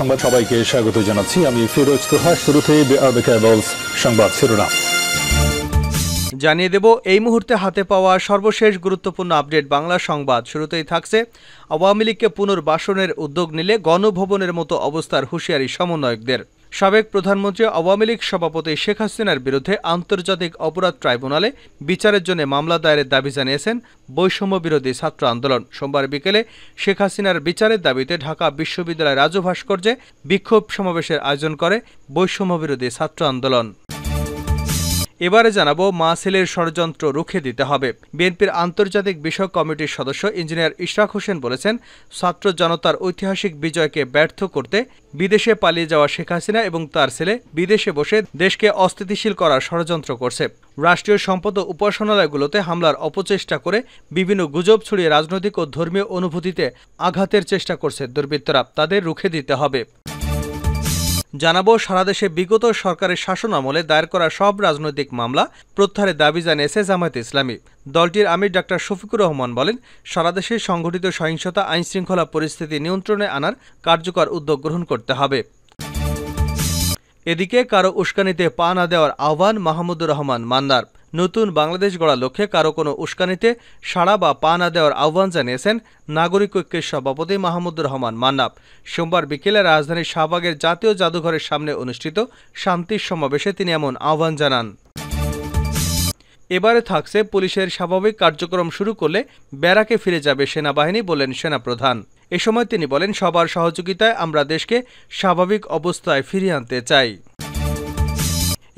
সংবাদ সবাইকে স্বাগত জানাচ্ছি আমি ফিরোজ তোহা শুরুতে সংবাদ শিরোনাম জানিয়ে দেব এই মুহূর্তে হাতে পাওয়া সর্বশেষ গুরুত্বপূর্ণ আপডেট বাংলা সংবাদ শুরুতেই থাকছে আওয়ামী লীগকে পুনর্বাসনের উদ্যোগ নিলে গণভবনের মতো অবস্থার হুঁশিয়ারি সমন্বয়কদের সাবেক প্রধানমন্ত্রী আওয়ামী লীগ সভাপতি শেখ হাসিনার বিরুদ্ধে আন্তর্জাতিক অপরাধ ট্রাইব্যুনালে বিচারের জন্য মামলা দায়েরের দাবি জানিয়েছেন বৈষম্য বিরোধী ছাত্র আন্দোলন সোমবার বিকেলে শেখ হাসিনার বিচারের দাবিতে ঢাকা বিশ্ববিদ্যালয় রাজু ভাস্কর্যে বিক্ষোভ সমাবেশের আয়োজন করে বৈষম্য বিরোধী ছাত্র আন্দোলন এবারে জানাবো মা ছেলের ষড়যন্ত্র রুখে দিতে হবে বিএনপির আন্তর্জাতিক বিষয়ক কমিটির সদস্য ইঞ্জিনিয়ার ইশরাক হোসেন বলেছেন ছাত্র জনতার ঐতিহাসিক বিজয়কে ব্যর্থ করতে বিদেশে পালিয়ে যাওয়া শেখ হাসিনা এবং তার ছেলে বিদেশে বসে দেশকে অস্থিতিশীল করার ষড়যন্ত্র করছে রাষ্ট্রীয় সম্পদ ও উপাসনালয়গুলোতে হামলার অপচেষ্টা করে বিভিন্ন গুজব ছড়িয়ে রাজনৈতিক ও ধর্মীয় অনুভূতিতে আঘাতের চেষ্টা করছে দুর্বৃত্তরা তাদের রুখে দিতে হবে জানাবো সারাদেশে বিগত সরকারের শাসন আমলে দায়ের করা সব রাজনৈতিক মামলা প্রত্যাহারের দাবি জানিয়েছে জামায়াত ইসলামী দলটির আমির ডাক্তার শফিকুর রহমান বলেন দেশে সংঘটিত সহিংসতা আইনশৃঙ্খলা পরিস্থিতি নিয়ন্ত্রণে আনার কার্যকর উদ্যোগ গ্রহণ করতে হবে এদিকে কারো উস্কানিতে পা না দেওয়ার আহ্বান মাহমুদুর রহমান মান্দার নতুন বাংলাদেশ গড়ার লক্ষ্যে কারো কোনো উস্কানিতে সাড়া বা পা না দেওয়ার আহ্বান জানিয়েছেন নাগরিক ঐক্যের সভাপতি মাহমুদুর রহমান মান্নাব সোমবার বিকেলে রাজধানীর শাহবাগের জাতীয় জাদুঘরের সামনে অনুষ্ঠিত শান্তির সমাবেশে তিনি এমন আহ্বান জানান এবারে থাকছে পুলিশের স্বাভাবিক কার্যক্রম শুরু করলে ব্যারাকে ফিরে যাবে সেনাবাহিনী বলেন সেনাপ্রধান এ সময় তিনি বলেন সবার সহযোগিতায় আমরা দেশকে স্বাভাবিক অবস্থায় ফিরিয়ে আনতে চাই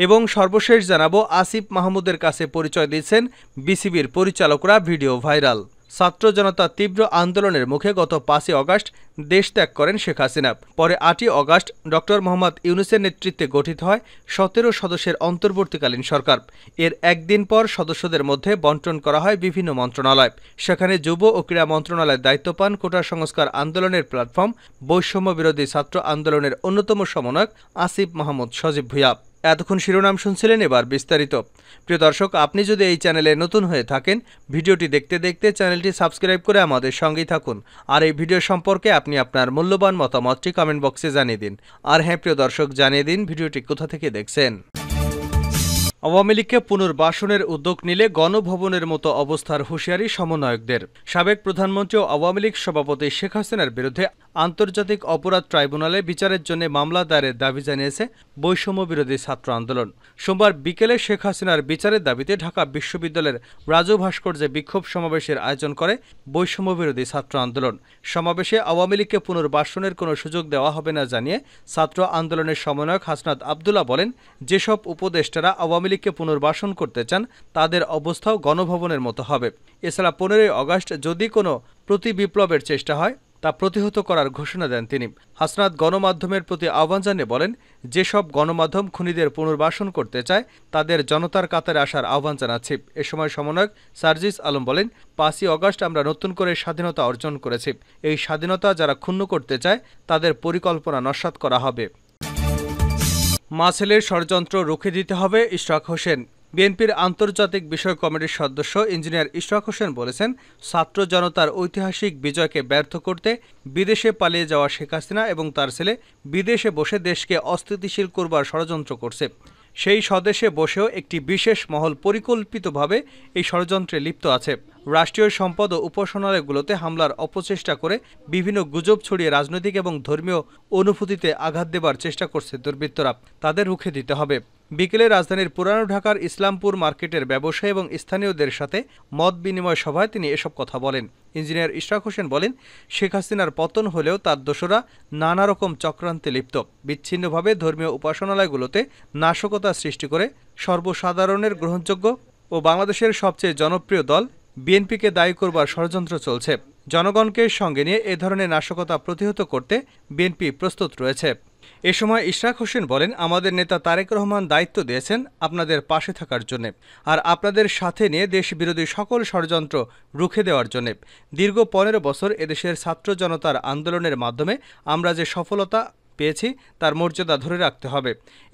এবং সর্বশেষ জানাবো আসিফ মাহমুদের কাছে পরিচয় দিয়েছেন বিসিবির পরিচালকরা ভিডিও ভাইরাল ছাত্র জনতা তীব্র আন্দোলনের মুখে গত পাঁচই অগাস্ট দেশ ত্যাগ করেন শেখ হাসিনা পরে আটই অগাস্ট ডক্টর মোহাম্মদ ইউনুসের নেতৃত্বে গঠিত হয় সতেরো সদস্যের অন্তর্বর্তীকালীন সরকার এর একদিন পর সদস্যদের মধ্যে বন্টন করা হয় বিভিন্ন মন্ত্রণালয় সেখানে যুব ও ক্রীড়া মন্ত্রণালয়ের দায়িত্ব পান কোটা সংস্কার আন্দোলনের প্ল্যাটফর্ম বৈষম্য বিরোধী ছাত্র আন্দোলনের অন্যতম সমন্বয়ক আসিফ মাহমুদ সজীব ভুয়া এতক্ষণ শিরোনাম শুনছিলেন এবার বিস্তারিত প্রিয় দর্শক আপনি যদি এই চ্যানেলে নতুন হয়ে থাকেন ভিডিওটি দেখতে দেখতে চ্যানেলটি সাবস্ক্রাইব করে আমাদের সঙ্গেই থাকুন আর এই ভিডিও সম্পর্কে আপনি আপনার মূল্যবান মতামতটি কমেন্ট বক্সে জানিয়ে দিন আর হ্যাঁ প্রিয় দর্শক জানিয়ে দিন ভিডিওটি কোথা থেকে দেখছেন আওয়ামী লীগকে পুনর্বাসনের উদ্যোগ নিলে গণভবনের মতো অবস্থার হুঁশিয়ারি সমন্বয়কদের সাবেক প্রধানমন্ত্রী ও আওয়ামী লীগ সভাপতি শেখ হাসিনার বিরুদ্ধে আন্তর্জাতিক অপরাধ ট্রাইব্যুনালে বিচারের জন্য মামলা দায়েরের দাবি জানিয়েছে বৈষম্য বিরোধী ছাত্র আন্দোলন সোমবার বিকেলে শেখ হাসিনার বিচারের দাবিতে ঢাকা বিশ্ববিদ্যালয়ের রাজু ভাস্কর্যে বিক্ষোভ সমাবেশের আয়োজন করে বৈষম্য বিরোধী ছাত্র আন্দোলন সমাবেশে আওয়ামী লীগকে পুনর্বাসনের কোনো সুযোগ দেওয়া হবে না জানিয়ে ছাত্র আন্দোলনের সমন্বয়ক হাসনাত আবদুল্লাহ বলেন যেসব উপদেষ্টারা আওয়ামী লীগকে পুনর্বাসন করতে চান তাদের অবস্থাও গণভবনের মতো হবে এছাড়া পনেরোই অগস্ট যদি কোনো প্রতি বিপ্লবের চেষ্টা হয় তা প্রতিহত করার ঘোষণা দেন তিনি হাসনাত গণমাধ্যমের প্রতি আহ্বান জানিয়ে বলেন যেসব গণমাধ্যম খুনিদের পুনর্বাসন করতে চায় তাদের জনতার কাতারে আসার আহ্বান জানাচ্ছি এ সময় সমন্বয়ক সার্জিস আলম বলেন পাঁচই অগস্ট আমরা নতুন করে স্বাধীনতা অর্জন করেছি এই স্বাধীনতা যারা ক্ষুণ্ণ করতে চায় তাদের পরিকল্পনা নস্বাত করা হবে মাসেলের ষড়যন্ত্র রুখে দিতে হবে ইশরাক হোসেন বিএনপির আন্তর্জাতিক বিষয় কমিটির সদস্য ইঞ্জিনিয়ার ইশরাক হোসেন বলেছেন ছাত্র জনতার ঐতিহাসিক বিজয়কে ব্যর্থ করতে বিদেশে পালিয়ে যাওয়া শেখ হাসিনা এবং তার ছেলে বিদেশে বসে দেশকে অস্থিতিশীল করবার ষড়যন্ত্র করছে সেই স্বদেশে বসেও একটি বিশেষ মহল পরিকল্পিতভাবে এই ষড়যন্ত্রে লিপ্ত আছে রাষ্ট্রীয় সম্পদ ও উপাসনালয়গুলোতে হামলার অপচেষ্টা করে বিভিন্ন গুজব ছড়িয়ে রাজনৈতিক এবং ধর্মীয় অনুভূতিতে আঘাত দেবার চেষ্টা করছে দুর্বৃত্তরা তাদের রুখে দিতে হবে বিকেলে রাজধানীর পুরানো ঢাকার ইসলামপুর মার্কেটের ব্যবসায়ী এবং স্থানীয়দের সাথে মত বিনিময় সভায় তিনি এসব কথা বলেন ইঞ্জিনিয়ার ইশরাক হোসেন বলেন শেখ হাসিনার পতন হলেও তার দোষরা নানা রকম চক্রান্তে লিপ্ত বিচ্ছিন্নভাবে ধর্মীয় উপাসনালয়গুলোতে নাশকতা সৃষ্টি করে সর্বসাধারণের গ্রহণযোগ্য ও বাংলাদেশের সবচেয়ে জনপ্রিয় দল বিএনপিকে দায়ী করবার ষড়যন্ত্র চলছে জনগণকে সঙ্গে নিয়ে এ ধরনের নাশকতা প্রতিহত করতে বিএনপি প্রস্তুত রয়েছে এ সময় ইশরাক হোসেন বলেন আমাদের নেতা তারেক রহমান দায়িত্ব দিয়েছেন আপনাদের পাশে থাকার জন্য আর আপনাদের সাথে নিয়ে দেশ বিরোধী সকল ষড়যন্ত্র রুখে দেওয়ার জন্য দীর্ঘ পনেরো বছর এদেশের ছাত্র জনতার আন্দোলনের মাধ্যমে আমরা যে সফলতা পেয়েছি তার মর্যাদা ধরে রাখতে হবে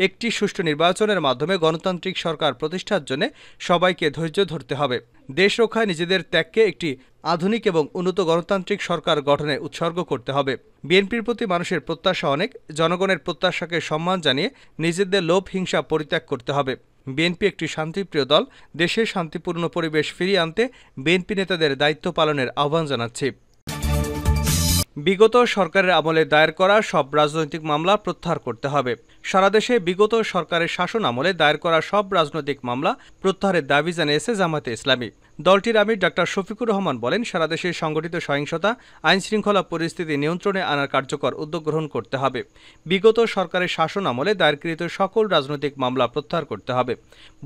একটি সুষ্ঠু নির্বাচনের মাধ্যমে গণতান্ত্রিক সরকার প্রতিষ্ঠার জন্য সবাইকে ধৈর্য ধরতে হবে দেশ রক্ষায় নিজেদের ত্যাগকে একটি আধুনিক এবং উন্নত গণতান্ত্রিক সরকার গঠনে উৎসর্গ করতে হবে বিএনপির প্রতি মানুষের প্রত্যাশা অনেক জনগণের প্রত্যাশাকে সম্মান জানিয়ে নিজেদের লোভ হিংসা পরিত্যাগ করতে হবে বিএনপি একটি শান্তিপ্রিয় দল দেশে শান্তিপূর্ণ পরিবেশ ফিরিয়ে আনতে বিএনপি নেতাদের দায়িত্ব পালনের আহ্বান জানাচ্ছি বিগত সরকারের আমলে দায়ের করা সব রাজনৈতিক মামলা প্রত্যাহার করতে হবে সারা দেশে বিগত সরকারের শাসন আমলে দায়ের করা সব রাজনৈতিক মামলা প্রত্যাহারের দাবি জানিয়েছে জামাতে ইসলামী দলটির আমির ডাক্তার শফিকুর রহমান বলেন সারা দেশে সংগঠিত সহিংসতা আইন শৃঙ্খলা পরিস্থিতি নিয়ন্ত্রণে আনার কার্যকর উদ্যোগ গ্রহণ করতে হবে বিগত সরকারের শাসন আমলে দায়েরকৃত সকল রাজনৈতিক মামলা প্রত্যাহার করতে হবে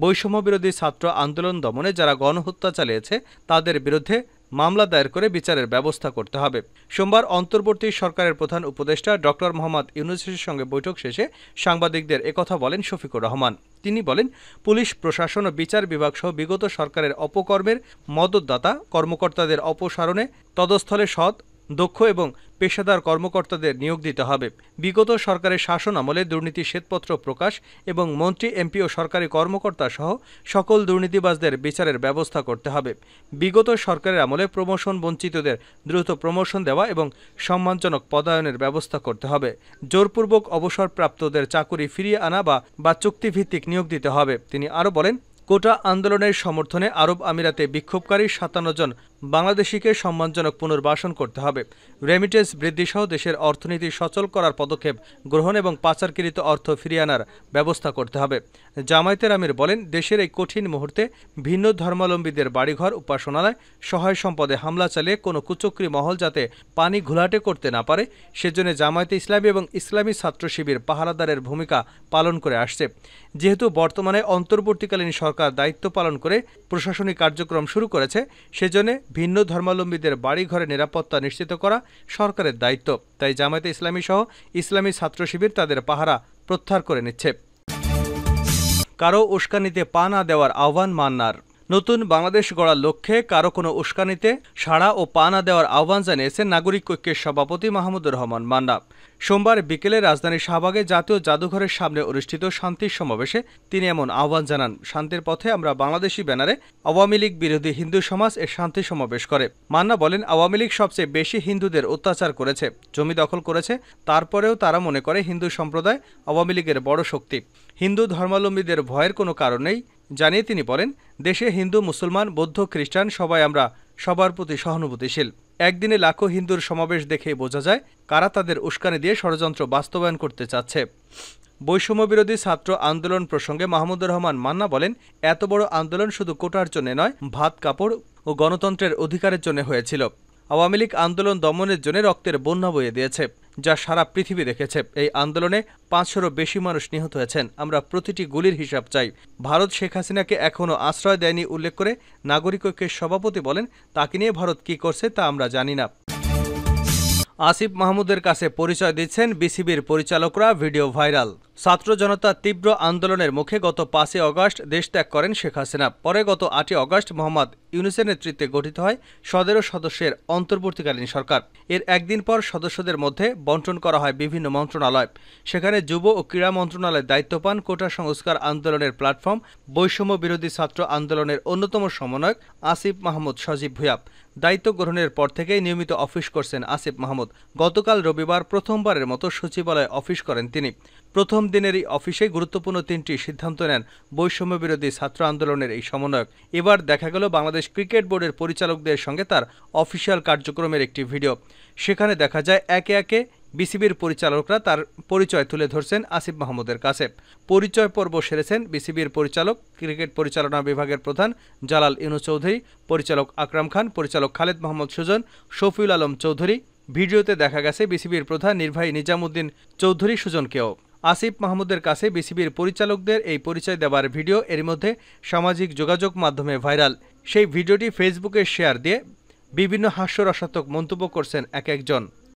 বৈষম্য বিরোধী ছাত্র আন্দোলন দমনে যারা গণহত্যা চালিয়েছে তাদের বিরুদ্ধে মামলা দায়ের করে বিচারের ব্যবস্থা করতে হবে সোমবার অন্তর্বর্তী সরকারের প্রধান উপদেষ্টা ডক্টর মোহাম্মদ ইউনুসের সঙ্গে বৈঠক শেষে সাংবাদিকদের একথা বলেন শফিকুর রহমান তিনি বলেন পুলিশ প্রশাসন ও বিচার বিভাগ সহ বিগত সরকারের অপকর্মের মদতদাতা কর্মকর্তাদের অপসারণে তদস্থলে সৎ দক্ষ এবং পেশাদার কর্মকর্তাদের নিয়োগ দিতে হবে বিগত সরকারের শাসন আমলে দুর্নীতি শ্বেতপত্র প্রকাশ এবং মন্ত্রী এমপি ও সরকারি কর্মকর্তা সহ সকল দুর্নীতিবাজদের বিচারের ব্যবস্থা করতে হবে বিগত সরকারের আমলে প্রমোশন বঞ্চিতদের দ্রুত প্রমোশন দেওয়া এবং সম্মানজনক পদায়নের ব্যবস্থা করতে হবে জোরপূর্বক অবসরপ্রাপ্তদের চাকুরি ফিরিয়ে আনা বা বা চুক্তিভিত্তিক নিয়োগ দিতে হবে তিনি আরও বলেন কোটা আন্দোলনের সমর্থনে আরব আমিরাতে বিক্ষোভকারী সাতান্ন জন বাংলাদেশিকে সম্মানজনক পুনর্বাসন করতে হবে রেমিটেন্স বৃদ্ধিসহ দেশের অর্থনীতি সচল করার পদক্ষেপ গ্রহণ এবং পাচারকৃত অর্থ ফিরিয়ে আনার ব্যবস্থা করতে হবে জামায়াতের আমির বলেন দেশের এই কঠিন মুহূর্তে ভিন্ন ধর্মাবলম্বীদের বাড়িঘর উপাসনালয় সহায় সম্পদে হামলা চালিয়ে কোনো কুচক্রি মহল যাতে পানি ঘোলাটে করতে না পারে সেজন্য জামায়াতে ইসলামী এবং ইসলামী ছাত্র শিবির পাহারাদারের ভূমিকা পালন করে আসছে যেহেতু বর্তমানে অন্তর্বর্তীকালীন সরকার দায়িত্ব পালন করে প্রশাসনিক কার্যক্রম শুরু করেছে সেজন্য ভিন্ন ধর্মাবলম্বীদের বাড়িঘরে নিরাপত্তা নিশ্চিত করা সরকারের দায়িত্ব তাই জামায়াতে ইসলামী সহ ইসলামী ছাত্র শিবির তাদের পাহারা প্রত্যাহার করে নিচ্ছে কারো উস্কানিতে পা না দেওয়ার আহ্বান মান্নার নতুন বাংলাদেশ গড়ার লক্ষ্যে কারো কোনো উস্কানিতে সাড়া ও পানা দেওয়ার আহ্বান জানিয়েছেন নাগরিক ঐক্যের সভাপতি মাহমুদুর রহমান মান্না সোমবার বিকেলে রাজধানীর শাহবাগে জাতীয় জাদুঘরের সামনে অনুষ্ঠিত শান্তির সমাবেশে তিনি এমন আহ্বান জানান শান্তির পথে আমরা বাংলাদেশি ব্যানারে আওয়ামী লীগ বিরোধী হিন্দু সমাজ এর শান্তি সমাবেশ করে মান্না বলেন আওয়ামী লীগ সবচেয়ে বেশি হিন্দুদের অত্যাচার করেছে জমি দখল করেছে তারপরেও তারা মনে করে হিন্দু সম্প্রদায় আওয়ামী লীগের বড় শক্তি হিন্দু ধর্মাবলম্বীদের ভয়ের কোনো কারণ নেই জানিয়ে তিনি বলেন দেশে হিন্দু মুসলমান বৌদ্ধ খ্রিস্টান সবাই আমরা সবার প্রতি সহানুভূতিশীল একদিনে লাখো হিন্দুর সমাবেশ দেখে বোঝা যায় কারা তাদের উস্কানি দিয়ে ষড়যন্ত্র বাস্তবায়ন করতে চাচ্ছে বৈষম্যবিরোধী ছাত্র আন্দোলন প্রসঙ্গে মাহমুদুর রহমান মান্না বলেন এত বড় আন্দোলন শুধু কোটার জন্য নয় ভাত কাপড় ও গণতন্ত্রের অধিকারের জন্য হয়েছিল আওয়ামী লীগ আন্দোলন দমনের জন্য রক্তের বন্যা বয়ে দিয়েছে যা সারা পৃথিবী দেখেছে এই আন্দোলনে পাঁচশোরও বেশি মানুষ নিহত হয়েছেন আমরা প্রতিটি গুলির হিসাব চাই ভারত শেখ হাসিনাকে এখনও আশ্রয় দেয়নি উল্লেখ করে নাগরিককে সভাপতি বলেন তাকে নিয়ে ভারত কি করছে তা আমরা জানি না আসিফ মাহমুদের কাছে পরিচয় দিচ্ছেন বিসিবির পরিচালকরা ভিডিও ভাইরাল ছাত্র জনতা তীব্র আন্দোলনের মুখে গত পাঁচই অগস্ট দেশ ত্যাগ করেন শেখ হাসিনা পরে গত আটই অগস্ট মোহাম্মদ ইউনুসের নেতৃত্বে গঠিত হয় সদেরো সদস্যের অন্তর্বর্তীকালীন সরকার এর একদিন পর সদস্যদের মধ্যে বন্টন করা হয় বিভিন্ন মন্ত্রণালয় সেখানে যুব ও ক্রীড়া মন্ত্রণালয়ের দায়িত্ব পান কোটা সংস্কার আন্দোলনের প্ল্যাটফর্ম বৈষম্য বিরোধী ছাত্র আন্দোলনের অন্যতম সমন্বয়ক আসিফ মাহমুদ সজীব ভুয়াব দায়িত্ব গ্রহণের পর থেকেই নিয়মিত অফিস করছেন আসিফ মাহমুদ গতকাল রবিবার প্রথমবারের মতো সচিবালয়ে অফিস করেন তিনি প্রথম দিনের এই অফিসে গুরুত্বপূর্ণ তিনটি সিদ্ধান্ত নেন বৈষম্য বিরোধী ছাত্র আন্দোলনের এই সমন্বয়ক এবার দেখা গেল বাংলাদেশ ক্রিকেট বোর্ডের পরিচালকদের সঙ্গে তার অফিসিয়াল কার্যক্রমের একটি ভিডিও সেখানে দেখা যায় একে একে বিসিবির পরিচালকরা তার পরিচয় তুলে ধরছেন আসিফ মাহমুদের কাছে পরিচয় পর্ব সেরেছেন বিসিবির পরিচালক ক্রিকেট পরিচালনা বিভাগের প্রধান জালাল ইনু চৌধুরী পরিচালক আকরাম খান পরিচালক খালেদ মাহমুদ সুজন শফিউল আলম চৌধুরী ভিডিওতে দেখা গেছে বিসিবির প্রধান নির্বাহী নিজামুদ্দিন চৌধুরী সুজনকেও আসিফ মাহমুদের কাছে বিসিবির পরিচালকদের এই পরিচয় দেওয়ার ভিডিও এর মধ্যে সামাজিক যোগাযোগ মাধ্যমে ভাইরাল সেই ভিডিওটি ফেসবুকে শেয়ার দিয়ে বিভিন্ন হাস্যরসাত্মক মন্তব্য করছেন এক একজন